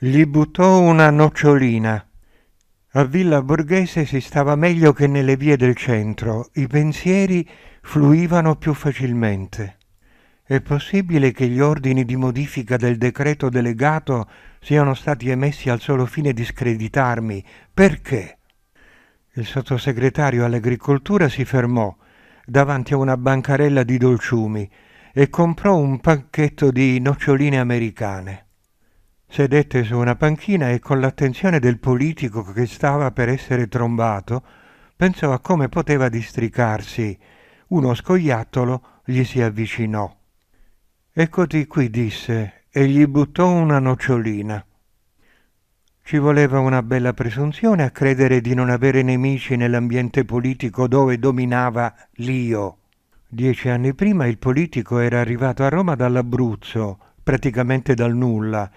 Gli buttò una nocciolina. A Villa Borghese si stava meglio che nelle vie del centro, i pensieri fluivano più facilmente. È possibile che gli ordini di modifica del decreto delegato siano stati emessi al solo fine di screditarmi. Perché? Il sottosegretario all'agricoltura si fermò davanti a una bancarella di dolciumi e comprò un pacchetto di noccioline americane. Sedette su una panchina e con l'attenzione del politico che stava per essere trombato, pensò a come poteva districarsi. Uno scoiattolo gli si avvicinò. Eccoti qui, disse, e gli buttò una nocciolina. Ci voleva una bella presunzione a credere di non avere nemici nell'ambiente politico dove dominava l'io. Dieci anni prima il politico era arrivato a Roma dall'Abruzzo, praticamente dal nulla,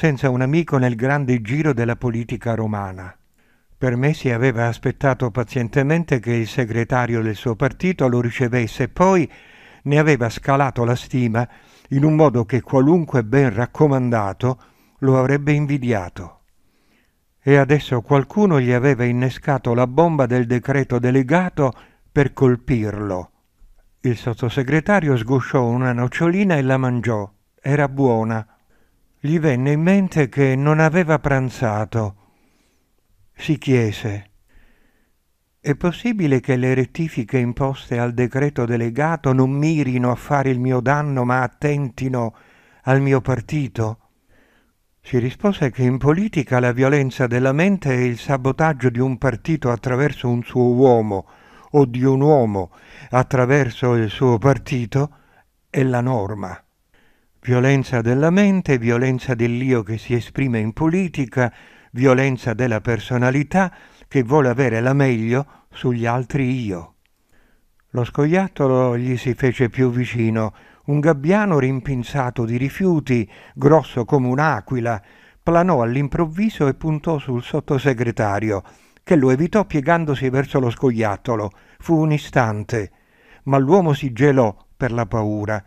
senza un amico nel grande giro della politica romana. Per mesi aveva aspettato pazientemente che il segretario del suo partito lo ricevesse e poi ne aveva scalato la stima in un modo che qualunque ben raccomandato lo avrebbe invidiato. E adesso qualcuno gli aveva innescato la bomba del decreto delegato per colpirlo. Il sottosegretario sgusciò una nocciolina e la mangiò. Era buona, gli venne in mente che non aveva pranzato. Si chiese. È possibile che le rettifiche imposte al decreto delegato non mirino a fare il mio danno ma attentino al mio partito? Si rispose che in politica la violenza della mente è il sabotaggio di un partito attraverso un suo uomo o di un uomo attraverso il suo partito è la norma. Violenza della mente, violenza dell'io che si esprime in politica, violenza della personalità che vuole avere la meglio sugli altri io. Lo scoiattolo gli si fece più vicino, un gabbiano rimpinzato di rifiuti, grosso come un'aquila, planò all'improvviso e puntò sul sottosegretario, che lo evitò piegandosi verso lo scoiattolo. Fu un istante, ma l'uomo si gelò per la paura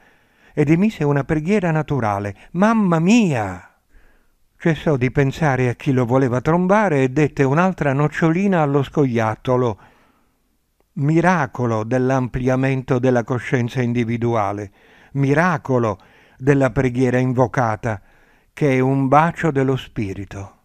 ed emise una preghiera naturale. Mamma mia! Cessò di pensare a chi lo voleva trombare e dette un'altra nocciolina allo scoiattolo. Miracolo dell'ampliamento della coscienza individuale, miracolo della preghiera invocata, che è un bacio dello spirito.